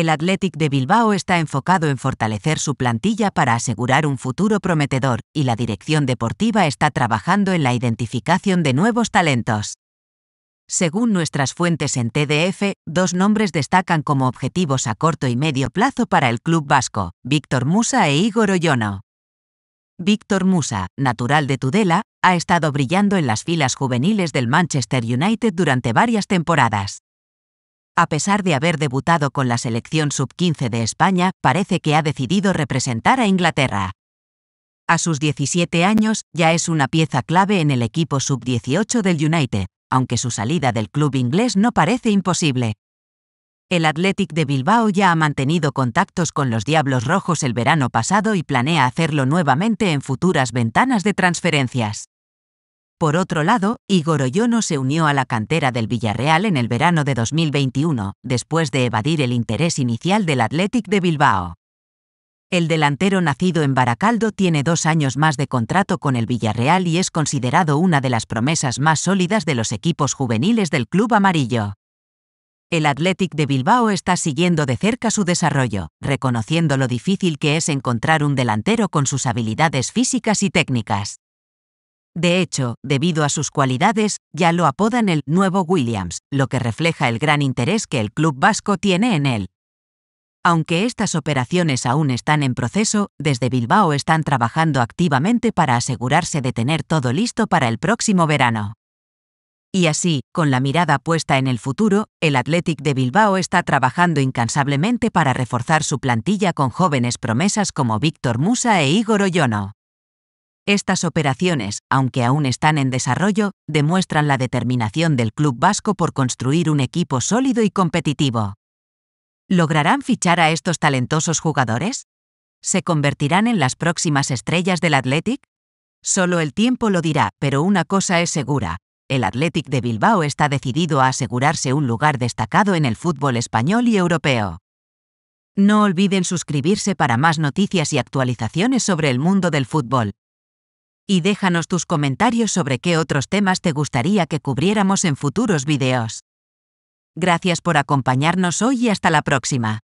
el Athletic de Bilbao está enfocado en fortalecer su plantilla para asegurar un futuro prometedor, y la dirección deportiva está trabajando en la identificación de nuevos talentos. Según nuestras fuentes en TDF, dos nombres destacan como objetivos a corto y medio plazo para el club vasco, Víctor Musa e Igor Oyono. Víctor Musa, natural de Tudela, ha estado brillando en las filas juveniles del Manchester United durante varias temporadas a pesar de haber debutado con la selección sub-15 de España, parece que ha decidido representar a Inglaterra. A sus 17 años, ya es una pieza clave en el equipo sub-18 del United, aunque su salida del club inglés no parece imposible. El Athletic de Bilbao ya ha mantenido contactos con los Diablos Rojos el verano pasado y planea hacerlo nuevamente en futuras ventanas de transferencias. Por otro lado, Igor Oyono se unió a la cantera del Villarreal en el verano de 2021, después de evadir el interés inicial del Athletic de Bilbao. El delantero nacido en Baracaldo tiene dos años más de contrato con el Villarreal y es considerado una de las promesas más sólidas de los equipos juveniles del club amarillo. El Athletic de Bilbao está siguiendo de cerca su desarrollo, reconociendo lo difícil que es encontrar un delantero con sus habilidades físicas y técnicas. De hecho, debido a sus cualidades, ya lo apodan el nuevo Williams, lo que refleja el gran interés que el club vasco tiene en él. Aunque estas operaciones aún están en proceso, desde Bilbao están trabajando activamente para asegurarse de tener todo listo para el próximo verano. Y así, con la mirada puesta en el futuro, el Athletic de Bilbao está trabajando incansablemente para reforzar su plantilla con jóvenes promesas como Víctor Musa e Igor Oyono. Estas operaciones, aunque aún están en desarrollo, demuestran la determinación del club vasco por construir un equipo sólido y competitivo. ¿Lograrán fichar a estos talentosos jugadores? ¿Se convertirán en las próximas estrellas del Athletic? Solo el tiempo lo dirá, pero una cosa es segura. El Athletic de Bilbao está decidido a asegurarse un lugar destacado en el fútbol español y europeo. No olviden suscribirse para más noticias y actualizaciones sobre el mundo del fútbol y déjanos tus comentarios sobre qué otros temas te gustaría que cubriéramos en futuros videos. Gracias por acompañarnos hoy y hasta la próxima.